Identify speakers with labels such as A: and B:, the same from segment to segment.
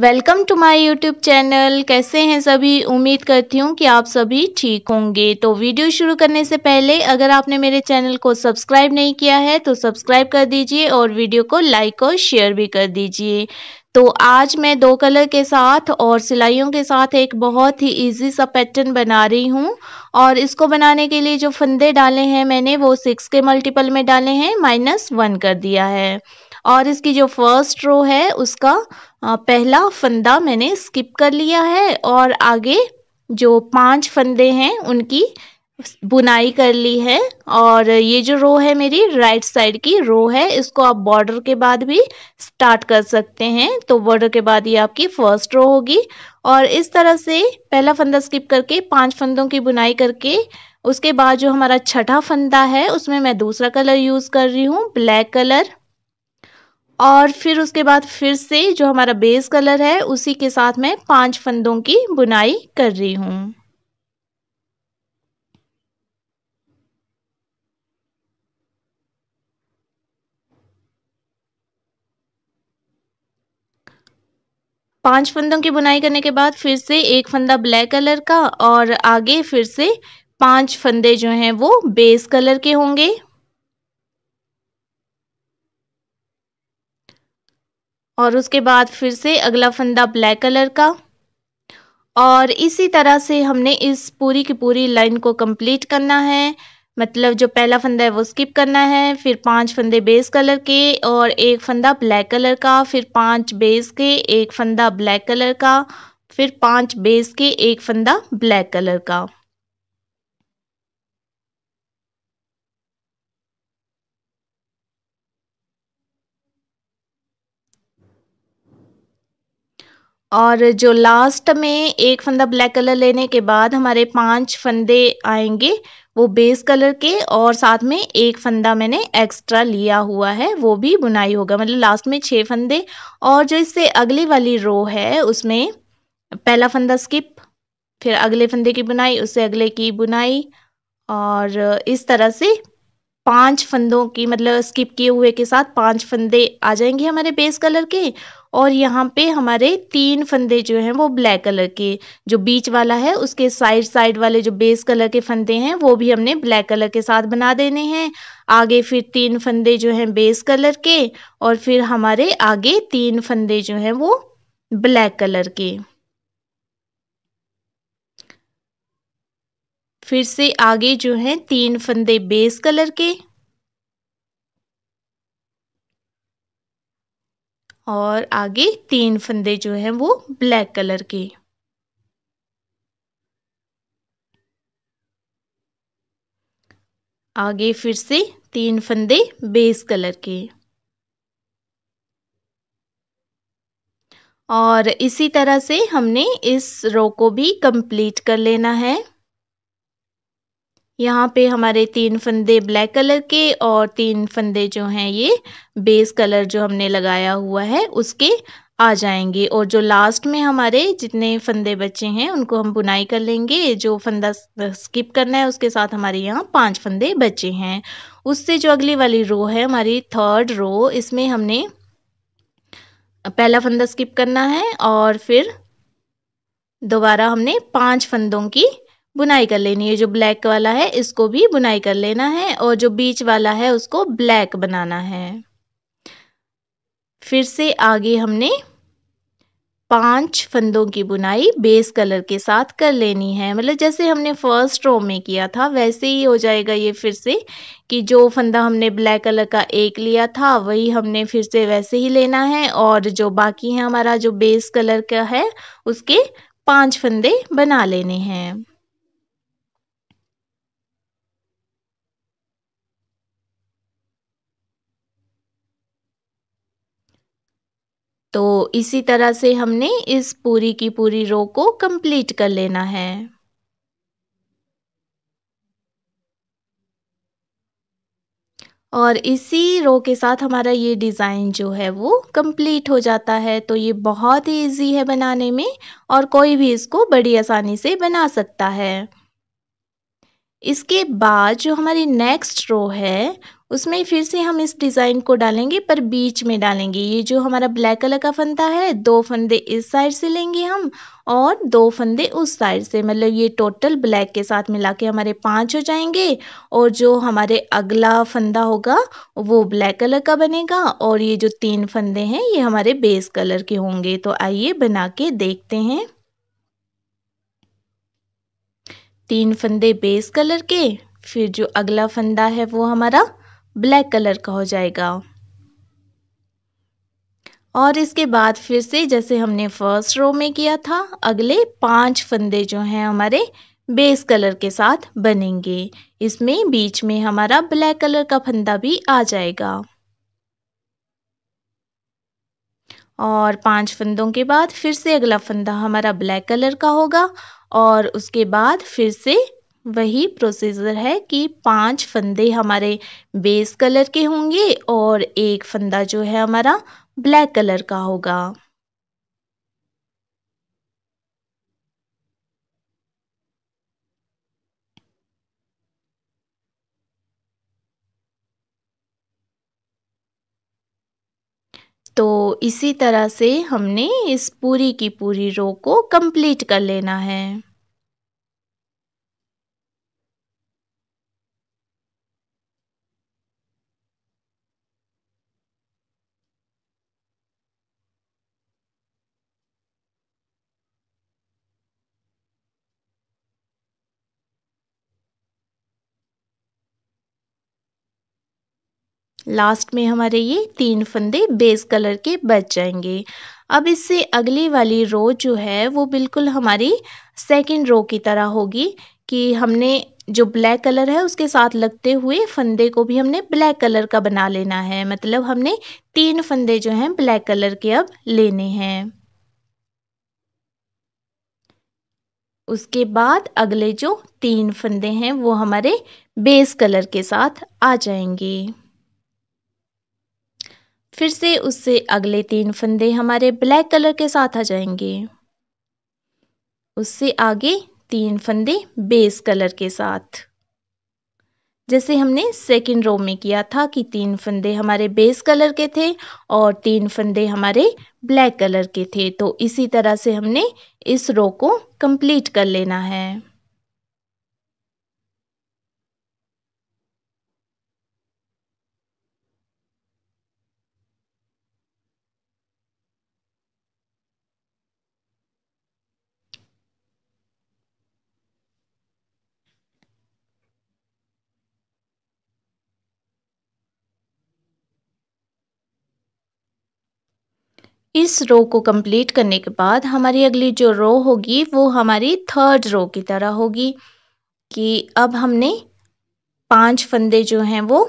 A: welcome to my YouTube channel कैसे हैं सभी उम्मीद करती हूँ कि आप सभी ठीक होंगे तो वीडियो शुरू करने से पहले अगर आपने मेरे चैनल को सब्सक्राइब नहीं किया है तो सब्सक्राइब कर दीजिए और वीडियो को लाइक और शेयर भी कर दीजिए तो आज मैं दो कलर के साथ और सिलाइयों के साथ एक बहुत ही इजी सा पैटर्न बना रही हूँ और इसको बनाने के लिए जो फंदे डाले हैं मैंने वो सिक्स के मल्टीपल में डाले हैं माइनस वन कर दिया है और इसकी जो फर्स्ट रो है उसका पहला फंदा मैंने स्किप कर लिया है और आगे जो पांच फंदे हैं उनकी बुनाई कर ली है और ये जो रो है मेरी राइट साइड की रो है इसको आप बॉर्डर के बाद भी स्टार्ट कर सकते हैं तो बॉर्डर के बाद ये आपकी फर्स्ट रो होगी और इस तरह से पहला फंदा स्किप करके पांच फंदों की बुनाई करके उसके बाद जो हमारा छठा फंदा है उसमें मैं दूसरा कलर यूज़ कर रही हूँ ब्लैक कलर और फिर उसके बाद फिर से जो हमारा बेस कलर है उसी के साथ मैं पांच फंदों की बुनाई कर रही हूँ पांच फंदों की बुनाई करने के बाद फिर से एक फंदा ब्लैक कलर का और आगे फिर से पांच फंदे जो हैं वो बेस कलर के होंगे और उसके बाद फिर से अगला फंदा ब्लैक कलर का और इसी तरह से हमने इस पूरी की पूरी लाइन को कंप्लीट करना है मतलब जो पहला फंदा है वो स्किप करना है फिर पांच फंदे बेस कलर के और एक फंदा ब्लैक कलर का फिर पांच बेस के एक फंदा ब्लैक कलर का फिर पांच बेस के एक फंदा ब्लैक कलर का और जो लास्ट में एक फंदा ब्लैक कलर लेने के बाद हमारे पांच फंदे आएंगे वो बेस कलर के और साथ में एक फंदा मैंने एक्स्ट्रा लिया हुआ है वो भी बुनाई होगा मतलब लास्ट में छः फंदे और जो इससे अगली वाली रो है उसमें पहला फंदा स्किप फिर अगले फंदे की बुनाई उससे अगले की बुनाई और इस तरह से पांच फंदों की मतलब स्किप किए हुए के साथ पांच फंदे आ जाएंगे हमारे बेस कलर के और यहाँ पे हमारे तीन फंदे जो हैं वो ब्लैक कलर के जो बीच वाला है उसके साइड साइड वाले जो बेस कलर के फंदे हैं वो भी हमने ब्लैक कलर के साथ बना देने हैं आगे फिर तीन फंदे जो हैं बेस कलर के और फिर हमारे आगे तीन फंदे जो हैं वो ब्लैक कलर के फिर से आगे जो है तीन फंदे बेस कलर के और आगे तीन फंदे जो है वो ब्लैक कलर के आगे फिर से तीन फंदे बेस कलर के और इसी तरह से हमने इस रो को भी कंप्लीट कर लेना है यहाँ पे हमारे तीन फंदे ब्लैक कलर के और तीन फंदे जो हैं ये बेस कलर जो हमने लगाया हुआ है उसके आ जाएंगे और जो लास्ट में हमारे जितने फंदे बचे हैं उनको हम बुनाई कर लेंगे जो फंदा स्किप करना है उसके साथ हमारे यहाँ पांच फंदे बचे हैं उससे जो अगली वाली रो है हमारी थर्ड रो इसमें हमने पहला फंदा स्किप करना है और फिर दोबारा हमने पांच फंदों की बुनाई कर लेनी है जो ब्लैक वाला है इसको भी बुनाई कर लेना है और जो बीच वाला है उसको ब्लैक बनाना है फिर से आगे हमने पांच फंदों की बुनाई बेस कलर के साथ कर लेनी है मतलब जैसे हमने फर्स्ट रो में किया था वैसे ही हो जाएगा ये फिर से कि जो फंदा हमने ब्लैक कलर का एक लिया था वही हमने फिर से वैसे ही लेना है और जो बाकी है हमारा जो बेस कलर का है उसके पांच फंदे बना लेने हैं तो इसी तरह से हमने इस पूरी की पूरी रो को कंप्लीट कर लेना है और इसी रो के साथ हमारा ये डिज़ाइन जो है वो कंप्लीट हो जाता है तो ये बहुत ही ईजी है बनाने में और कोई भी इसको बड़ी आसानी से बना सकता है इसके बाद जो हमारी नेक्स्ट रो है उसमें फिर से हम इस डिज़ाइन को डालेंगे पर बीच में डालेंगे ये जो हमारा ब्लैक कलर का फंदा है दो फंदे इस साइड से लेंगे हम और दो फंदे उस साइड से मतलब ये टोटल ब्लैक के साथ मिला के हमारे पांच हो जाएंगे और जो हमारे अगला फंदा होगा वो ब्लैक कलर का बनेगा और ये जो तीन फंदे हैं ये हमारे बेस कलर के होंगे तो आइए बना के देखते हैं तीन फंदे बेस कलर के फिर जो अगला फंदा है वो हमारा ब्लैक कलर का हो जाएगा और इसके बाद फिर से जैसे हमने फर्स्ट रो में किया था अगले पांच फंदे जो हैं हमारे बेस कलर के साथ बनेंगे इसमें बीच में हमारा ब्लैक कलर का फंदा भी आ जाएगा और पांच फंदों के बाद फिर से अगला फंदा हमारा ब्लैक कलर का होगा और उसके बाद फिर से वही प्रोसीजर है कि पांच फंदे हमारे बेस कलर के होंगे और एक फंदा जो है हमारा ब्लैक कलर का होगा तो इसी तरह से हमने इस पूरी की पूरी रो को कंप्लीट कर लेना है लास्ट में हमारे ये तीन फंदे बेस कलर के बच जाएंगे अब इससे अगली वाली रो जो है वो बिल्कुल हमारी सेकंड रो की तरह होगी कि हमने जो ब्लैक कलर है उसके साथ लगते हुए फंदे को भी हमने ब्लैक कलर का बना लेना है मतलब हमने तीन फंदे जो हैं ब्लैक कलर के अब लेने हैं उसके बाद अगले जो तीन फंदे हैं वो हमारे बेस कलर के साथ आ जाएंगे फिर से उससे अगले तीन फंदे हमारे ब्लैक कलर के साथ आ जाएंगे उससे आगे तीन फंदे बेस कलर के साथ जैसे हमने सेकेंड रो में किया था कि तीन फंदे हमारे बेस कलर के थे और तीन फंदे हमारे ब्लैक कलर के थे तो इसी तरह से हमने इस रो को कंप्लीट कर लेना है इस रो को कंप्लीट करने के बाद हमारी अगली जो रो होगी वो हमारी थर्ड रो की तरह होगी कि अब हमने पांच फंदे जो हैं वो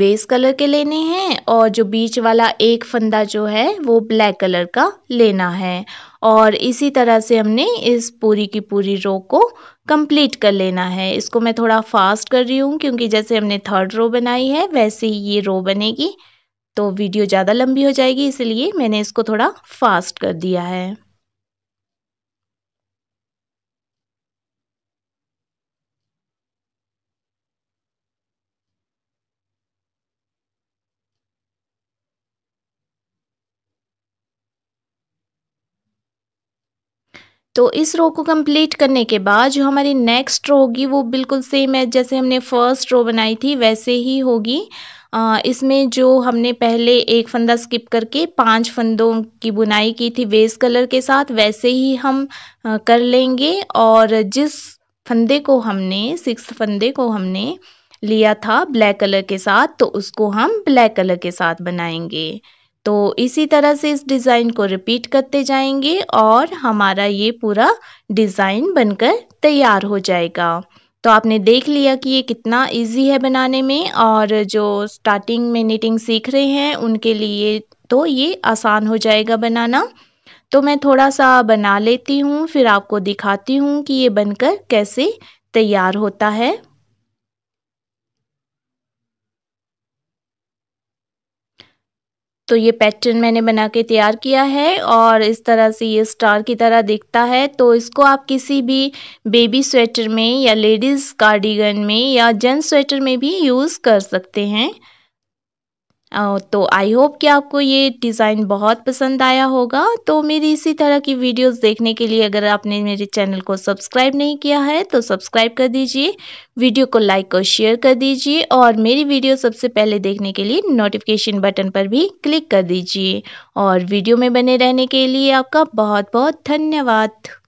A: बेस कलर के लेने हैं और जो बीच वाला एक फंदा जो है वो ब्लैक कलर का लेना है और इसी तरह से हमने इस पूरी की पूरी रो को कंप्लीट कर लेना है इसको मैं थोड़ा फास्ट कर रही हूँ क्योंकि जैसे हमने थर्ड रो बनाई है वैसे ही ये रो बनेगी तो वीडियो ज़्यादा लंबी हो जाएगी इसलिए मैंने इसको थोड़ा फास्ट कर दिया है तो इस रो को कंप्लीट करने के बाद जो हमारी नेक्स्ट रो होगी वो बिल्कुल सेम है जैसे हमने फर्स्ट रो बनाई थी वैसे ही होगी इसमें जो हमने पहले एक फंदा स्किप करके पांच फंदों की बुनाई की थी बेस कलर के साथ वैसे ही हम कर लेंगे और जिस फंदे को हमने सिक्स फंदे को हमने लिया था ब्लैक कलर के साथ तो उसको हम ब्लैक कलर के साथ बनाएंगे तो इसी तरह से इस डिज़ाइन को रिपीट करते जाएंगे और हमारा ये पूरा डिज़ाइन बनकर तैयार हो जाएगा तो आपने देख लिया कि ये कितना इजी है बनाने में और जो स्टार्टिंग में निटिंग सीख रहे हैं उनके लिए तो ये आसान हो जाएगा बनाना तो मैं थोड़ा सा बना लेती हूँ फिर आपको दिखाती हूँ कि ये बनकर कैसे तैयार होता है तो ये पैटर्न मैंने बना के तैयार किया है और इस तरह से ये स्टार की तरह दिखता है तो इसको आप किसी भी बेबी स्वेटर में या लेडीज़ कार्डिगन में या जेंट्स स्वेटर में भी यूज़ कर सकते हैं तो आई होप कि आपको ये डिज़ाइन बहुत पसंद आया होगा तो मेरी इसी तरह की वीडियोस देखने के लिए अगर आपने मेरे चैनल को सब्सक्राइब नहीं किया है तो सब्सक्राइब कर दीजिए वीडियो को लाइक और शेयर कर दीजिए और मेरी वीडियो सबसे पहले देखने के लिए नोटिफिकेशन बटन पर भी क्लिक कर दीजिए और वीडियो में बने रहने के लिए आपका बहुत बहुत धन्यवाद